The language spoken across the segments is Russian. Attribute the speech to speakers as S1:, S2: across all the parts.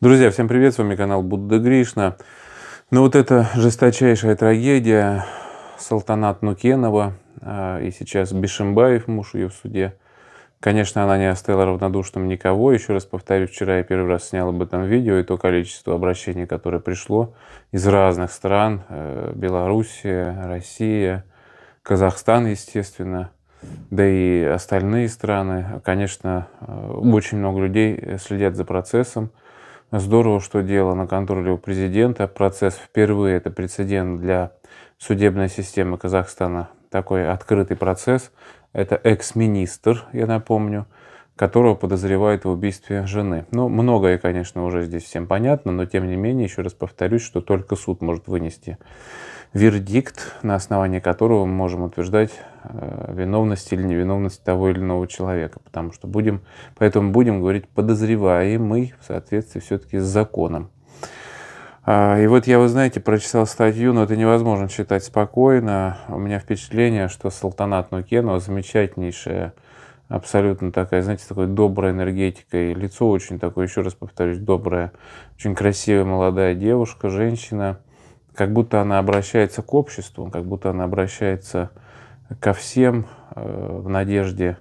S1: Друзья, всем привет, с вами канал Будда Гришна. Ну вот это жесточайшая трагедия Салтанат Нукенова а, и сейчас Бишимбаев, муж ее в суде. Конечно, она не оставила равнодушным никого. Еще раз повторю, вчера я первый раз снял об этом видео, и то количество обращений, которое пришло из разных стран, э, Белоруссия, Россия, Казахстан, естественно, да и остальные страны. Конечно, э, очень много людей э, следят за процессом. Здорово, что дело на контроле у президента. Процесс впервые это прецедент для судебной системы Казахстана. Такой открытый процесс. Это экс-министр, я напомню, которого подозревают в убийстве жены. Ну, многое, конечно, уже здесь всем понятно, но тем не менее, еще раз повторюсь, что только суд может вынести вердикт, на основании которого мы можем утверждать Э, виновность или невиновность того или иного человека, потому что будем, поэтому будем говорить подозреваемый в соответствии все-таки с законом. А, и вот я, вы знаете, прочитал статью, но это невозможно читать спокойно. У меня впечатление, что Салтанат Нукенова замечательнейшая, абсолютно такая, знаете, такой доброй энергетикой, лицо очень такое, еще раз повторюсь, доброе, очень красивая молодая девушка, женщина, как будто она обращается к обществу, как будто она обращается к ко всем э, в надежде.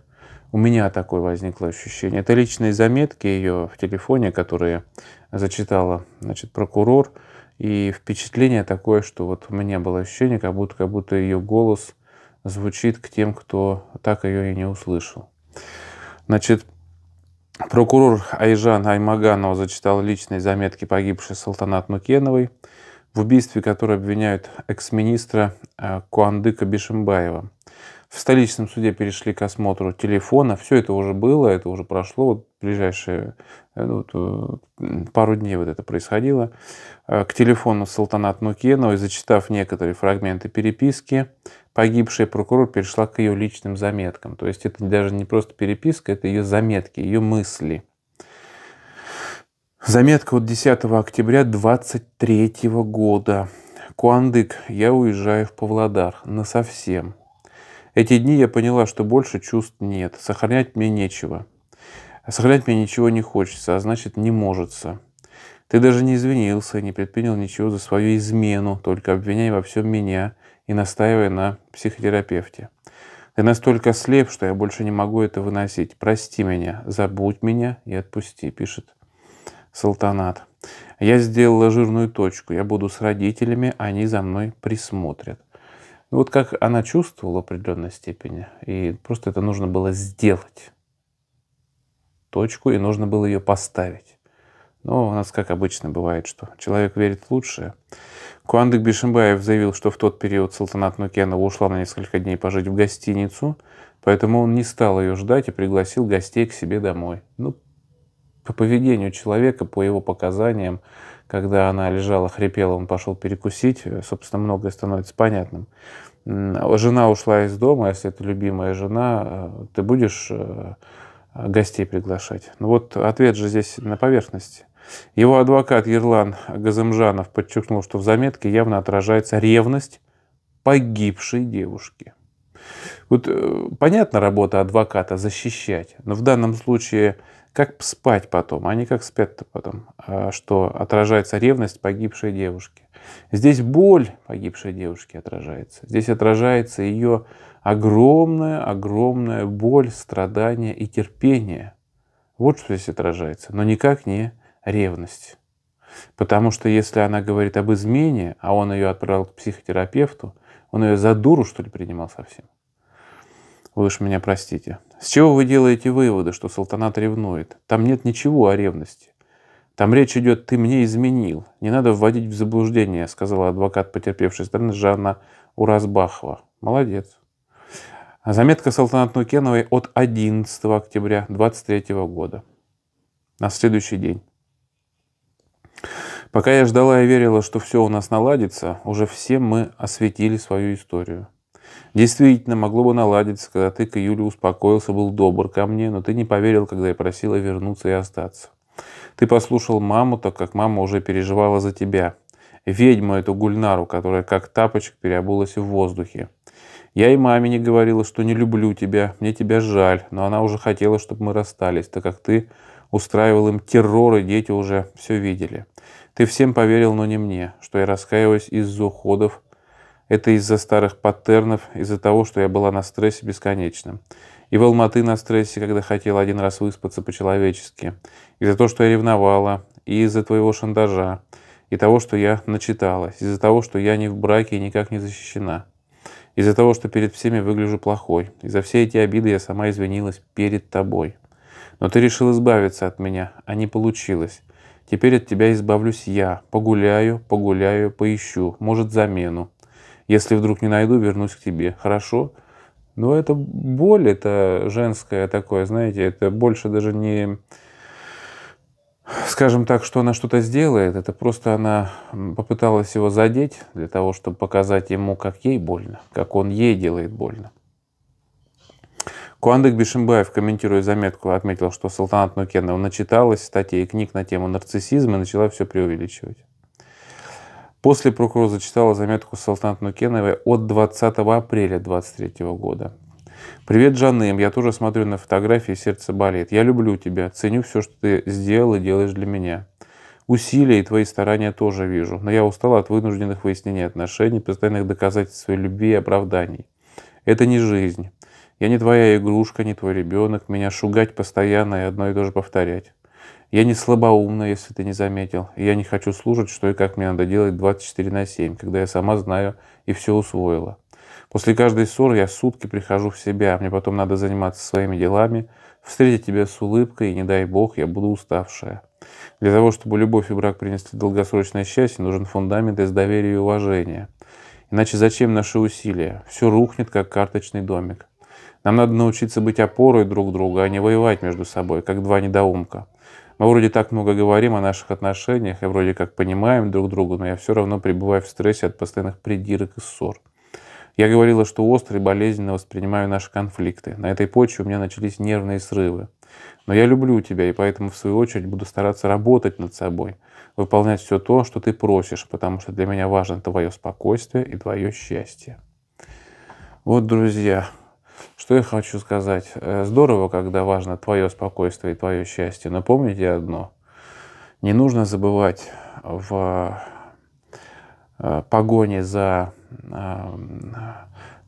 S1: У меня такое возникло ощущение. Это личные заметки ее в телефоне, которые зачитала значит, прокурор. И впечатление такое, что вот у меня было ощущение, как будто, как будто ее голос звучит к тем, кто так ее и не услышал. Значит, прокурор Айжан Аймаганова зачитал личные заметки погибшей Салтанат Нукеновой – в убийстве которой обвиняют экс-министра э, Куандыка Бишимбаева. В столичном суде перешли к осмотру телефона. Все это уже было, это уже прошло. Вот ближайшие э, ну, э, пару дней вот это происходило. К телефону Султанат Нукенова, зачитав некоторые фрагменты переписки, погибшая прокурор перешла к ее личным заметкам. То есть это даже не просто переписка, это ее заметки, ее мысли – Заметка от 10 октября 23 года. Куандык, я уезжаю в Павлодар. Насовсем. Эти дни я поняла, что больше чувств нет. Сохранять мне нечего. Сохранять мне ничего не хочется, а значит не можется. Ты даже не извинился и не предпринял ничего за свою измену, только обвиняя во всем меня и настаивая на психотерапевте. Ты настолько слеп, что я больше не могу это выносить. Прости меня, забудь меня и отпусти, пишет салтанат. Я сделала жирную точку. Я буду с родителями, они за мной присмотрят. Ну, вот как она чувствовала в определенной степени. И просто это нужно было сделать. Точку, и нужно было ее поставить. Но у нас, как обычно, бывает, что человек верит в лучшее. Куандык Бишимбаев заявил, что в тот период Салтанат Нукенова ушла на несколько дней пожить в гостиницу, поэтому он не стал ее ждать и пригласил гостей к себе домой. Ну, по поведению человека, по его показаниям, когда она лежала, хрипела, он пошел перекусить, э, собственно, многое становится понятным. А жена ушла из дома, если это любимая жена, э, ты будешь э, гостей приглашать? Ну вот ответ же здесь на поверхности. Его адвокат Ерлан Газымжанов подчеркнул, что в заметке явно отражается ревность погибшей девушки. Вот понятна работа адвоката защищать, но в данном случае как спать потом? Они а как спят-то потом? А что отражается ревность погибшей девушки. Здесь боль погибшей девушки отражается. Здесь отражается ее огромная-огромная боль, страдания и терпение. Вот что здесь отражается, но никак не ревность. Потому что если она говорит об измене, а он ее отправил к психотерапевту, он ее за дуру, что ли, принимал совсем? Вы уж меня простите. С чего вы делаете выводы, что султанат ревнует? Там нет ничего о ревности. Там речь идет «ты мне изменил». «Не надо вводить в заблуждение», — сказала адвокат потерпевшей стороны Жанна Уразбахова. Молодец. Заметка Салтанат Нукеновой от 11 октября 23 года. На следующий день. Пока я ждала и верила, что все у нас наладится, уже все мы осветили свою историю. Действительно, могло бы наладиться, когда ты к Юле успокоился, был добр ко мне, но ты не поверил, когда я просила вернуться и остаться. Ты послушал маму, так как мама уже переживала за тебя. Ведьму эту Гульнару, которая как тапочек переобулась в воздухе. Я и маме не говорила, что не люблю тебя, мне тебя жаль, но она уже хотела, чтобы мы расстались, так как ты устраивал им террор, и дети уже все видели. Ты всем поверил, но не мне, что я раскаиваюсь из-за уходов это из-за старых паттернов, из-за того, что я была на стрессе бесконечно. И в Алматы на стрессе, когда хотела один раз выспаться по-человечески. из за того, что я ревновала. И из-за твоего шантажа. И того, что я начиталась. Из-за того, что я не в браке и никак не защищена. Из-за того, что перед всеми выгляжу плохой. из за все эти обиды я сама извинилась перед тобой. Но ты решил избавиться от меня, а не получилось. Теперь от тебя избавлюсь я. Погуляю, погуляю, поищу. Может, замену. Если вдруг не найду, вернусь к тебе. Хорошо? Но это боль, это женское такое, знаете, это больше даже не, скажем так, что она что-то сделает, это просто она попыталась его задеть для того, чтобы показать ему, как ей больно, как он ей делает больно. Куандык Бишимбаев, комментируя заметку, отметил, что Султанат Нукенова начиталась статьи и книг на тему нарциссизма и начала все преувеличивать. После прокурор зачитала заметку Салтанат Нукеновой от 20 апреля 23 года. «Привет, Жаным, я тоже смотрю на фотографии, сердце болит. Я люблю тебя, ценю все, что ты сделал и делаешь для меня. Усилия и твои старания тоже вижу, но я устала от вынужденных выяснений отношений, постоянных доказательств своей любви и оправданий. Это не жизнь. Я не твоя игрушка, не твой ребенок. Меня шугать постоянно и одно и то же повторять. Я не слабоумна, если ты не заметил. я не хочу слушать, что и как мне надо делать 24 на 7, когда я сама знаю и все усвоила. После каждой ссоры я сутки прихожу в себя, мне потом надо заниматься своими делами, встретить тебя с улыбкой, и не дай бог, я буду уставшая. Для того, чтобы любовь и брак принесли долгосрочное счастье, нужен фундамент из доверия и уважения. Иначе зачем наши усилия? Все рухнет, как карточный домик. Нам надо научиться быть опорой друг друга, а не воевать между собой, как два недоумка. Мы вроде так много говорим о наших отношениях и вроде как понимаем друг друга, но я все равно пребываю в стрессе от постоянных придирок и ссор. Я говорила, что остро и болезненно воспринимаю наши конфликты. На этой почве у меня начались нервные срывы. Но я люблю тебя, и поэтому, в свою очередь, буду стараться работать над собой, выполнять все то, что ты просишь, потому что для меня важно твое спокойствие и твое счастье. Вот, друзья, что я хочу сказать? Э, здорово, когда важно твое спокойствие и твое счастье. Но помните одно. Не нужно забывать в э, погоне за эм,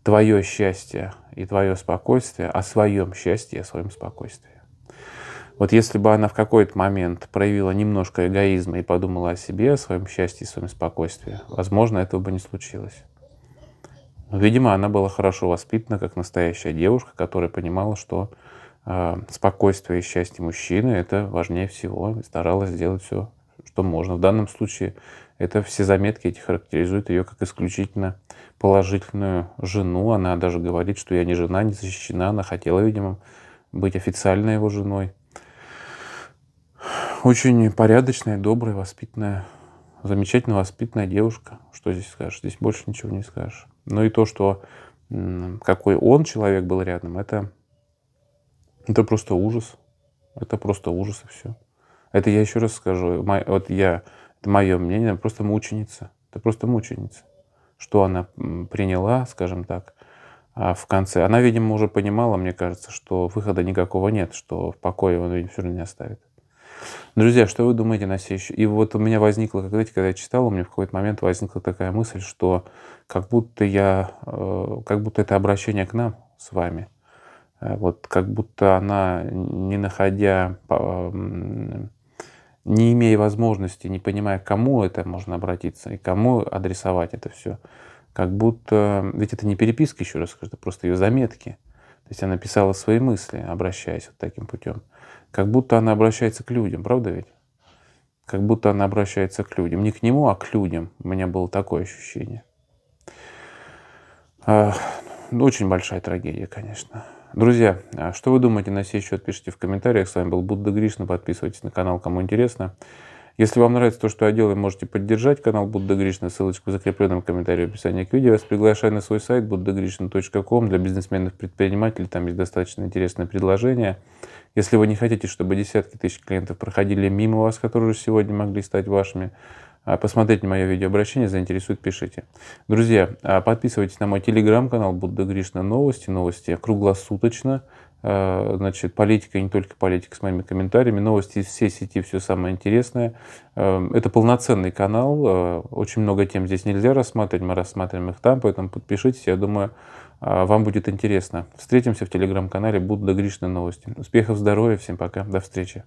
S1: твое счастье и твое спокойствие о своем счастье и о своем спокойствии. Вот если бы она в какой-то момент проявила немножко эгоизма и подумала о себе, о своем счастье и своем спокойствии, возможно, этого бы не случилось. Ну, видимо, она была хорошо воспитана, как настоящая девушка, которая понимала, что э, спокойствие и счастье мужчины – это важнее всего, и старалась сделать все, что можно. В данном случае это все заметки эти характеризуют ее как исключительно положительную жену. Она даже говорит, что я не жена, не защищена. Она хотела, видимо, быть официально его женой. Очень порядочная, добрая, воспитанная, замечательно воспитанная девушка. Что здесь скажешь? Здесь больше ничего не скажешь. Но ну и то, что какой он человек был рядом, это, это просто ужас. Это просто ужас и все. Это я еще раз скажу, вот я, это мое мнение, она просто мученица. Это просто мученица. Что она приняла, скажем так, а, в конце. Она, видимо, уже понимала, мне кажется, что выхода никакого нет, что в покое он, видимо, все равно не оставит. Друзья, что вы думаете на сей счет? И вот у меня возникла, как знаете, когда я читал, у меня в какой-то момент возникла такая мысль, что как будто я, э, как будто это обращение к нам с вами, э, вот как будто она, не находя, не имея возможности, не понимая, к кому это можно обратиться и кому адресовать это все, как будто, ведь это не переписка, еще раз скажу, это просто ее заметки. То есть она писала свои мысли, обращаясь вот таким путем. Как будто она обращается к людям, правда ведь? Как будто она обращается к людям. Не к нему, а к людям. У меня было такое ощущение. А, ну, очень большая трагедия, конечно. Друзья, а что вы думаете на сей счет, пишите в комментариях. С вами был Будда Гришна. Подписывайтесь на канал, кому интересно. Если вам нравится то, что я делаю, можете поддержать канал Будда Гришна. Ссылочку в закрепленном комментарии в описании к видео. Я вас приглашаю на свой сайт buddhagrishna.com для бизнесменов предпринимателей. Там есть достаточно интересное предложение. Если вы не хотите, чтобы десятки тысяч клиентов проходили мимо вас, которые сегодня могли стать вашими, а посмотреть мое видеообращение, заинтересует, пишите. Друзья, а подписывайтесь на мой телеграм-канал Будда Гришна Новости. Новости круглосуточно. А, значит, политика не только политика с моими комментариями. Новости из всей сети, все самое интересное. Это полноценный канал. Очень много тем здесь нельзя рассматривать. Мы рассматриваем их там, поэтому подпишитесь. Я думаю, вам будет интересно. Встретимся в телеграм-канале Будда Гришна Новости. Успехов, здоровья, всем пока, до встречи.